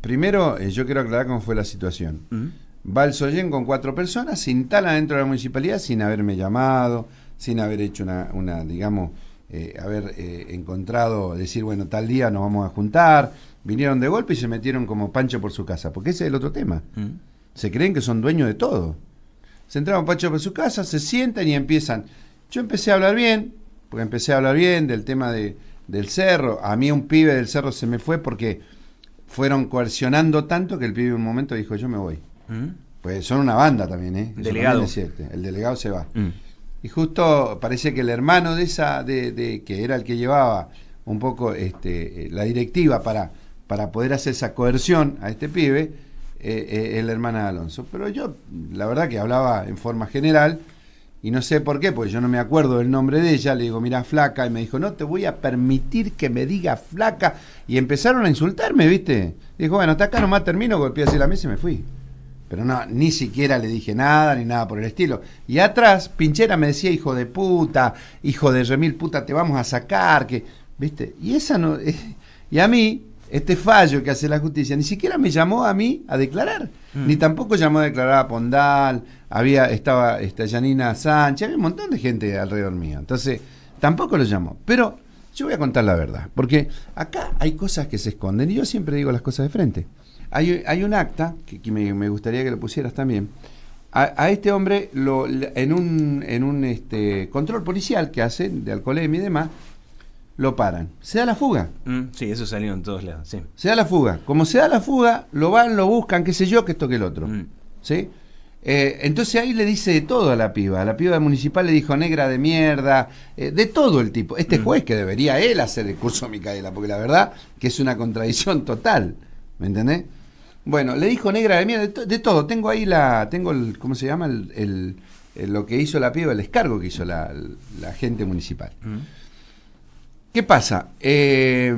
Primero, eh, yo quiero aclarar cómo fue la situación. Mm. Va el con cuatro personas, se instala dentro de la municipalidad sin haberme llamado, sin haber hecho una, digamos, eh, haber eh, encontrado, decir, bueno, tal día nos vamos a juntar. Vinieron de golpe y se metieron como pancho por su casa, porque ese es el otro tema. Mm. Se creen que son dueños de todo. Se entraron pancho por su casa, se sientan y empiezan. Yo empecé a hablar bien, porque empecé a hablar bien del tema de, del cerro. A mí un pibe del cerro se me fue porque fueron coercionando tanto que el pibe un momento dijo, yo me voy. ¿Mm? Pues son una banda también, ¿eh? Delegado. el delegado se va. Mm. Y justo parece que el hermano de esa, de, que era el que llevaba un poco este, eh, la directiva para, para poder hacer esa coerción a este pibe, es eh, eh, la hermana de Alonso. Pero yo, la verdad que hablaba en forma general, y no sé por qué, pues yo no me acuerdo del nombre de ella. Le digo, mira, flaca. Y me dijo, no te voy a permitir que me diga flaca. Y empezaron a insultarme, ¿viste? Dijo, bueno, hasta acá nomás termino, golpeé así la mesa y me fui. Pero no, ni siquiera le dije nada, ni nada por el estilo. Y atrás, Pinchera me decía, hijo de puta, hijo de remil puta, te vamos a sacar, que, ¿viste? Y esa no... y a mí, este fallo que hace la justicia ni siquiera me llamó a mí a declarar, mm. ni tampoco llamó a declarar a Pondal, había, estaba esta Janina Sánchez, había un montón de gente alrededor mío. Entonces, tampoco lo llamó. Pero yo voy a contar la verdad, porque acá hay cosas que se esconden y yo siempre digo las cosas de frente. Hay, un acta, que, me, gustaría que lo pusieras también, a, este hombre en un, en un este, control policial que hacen de alcoholemia y demás, lo paran. Se da la fuga. Mm, sí, eso salió en todos lados. Sí. Se da la fuga. Como se da la fuga, lo van, lo buscan, qué sé yo, que esto que el otro. Mm. ¿Sí? Eh, entonces ahí le dice de todo a la piba. La piba municipal le dijo negra de mierda, eh, de todo el tipo. Este mm. juez que debería él hacer el curso Micaela, porque la verdad que es una contradicción total. ¿Me entendés? Bueno, le dijo negra de mierda, de, todo. Tengo ahí la. Tengo ¿Cómo se llama? lo que hizo la piba, el descargo que hizo la, la gente municipal. ¿Qué pasa? Eh,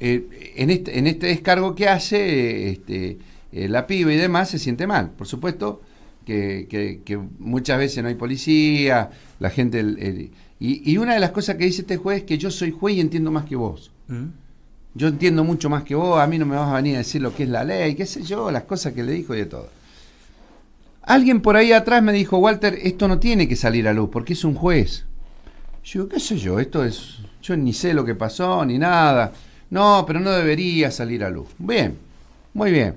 eh, este, en, este, descargo que hace, este, eh, la piba y demás se siente mal. Por supuesto que, muchas veces no hay policía, la gente... y, una de las cosas que dice este juez es que yo soy juez y entiendo más que vos. Mm. Yo entiendo mucho más que vos, a mí no me vas a venir a decir lo que es la ley, qué sé yo, las cosas que le dijo y de todo. Alguien por ahí atrás me dijo, Walter, esto no tiene que salir a luz porque es un juez. Yo digo, qué sé yo, esto es, yo ni sé lo que pasó, ni nada. No, pero no debería salir a luz. Bien, muy bien.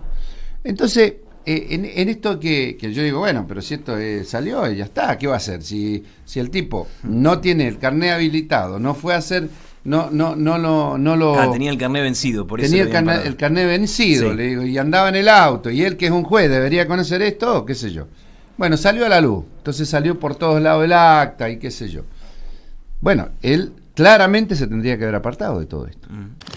Entonces, eh, en, esto que, yo digo, bueno, pero si esto eh, salió, ya está, ¿qué va a hacer? Si, si el tipo no tiene el carné habilitado, no fue a hacer no, no, no lo, no lo. Ah, tenía el carné vencido, por tenía eso. Tenía el, carné, vencido, le digo, y andaba en el auto, y él que es un juez, debería conocer esto, qué sé yo. Bueno, salió a la luz, entonces salió por todos lados el acta y qué sé yo. Bueno, él claramente se tendría que haber apartado de todo esto. Mm.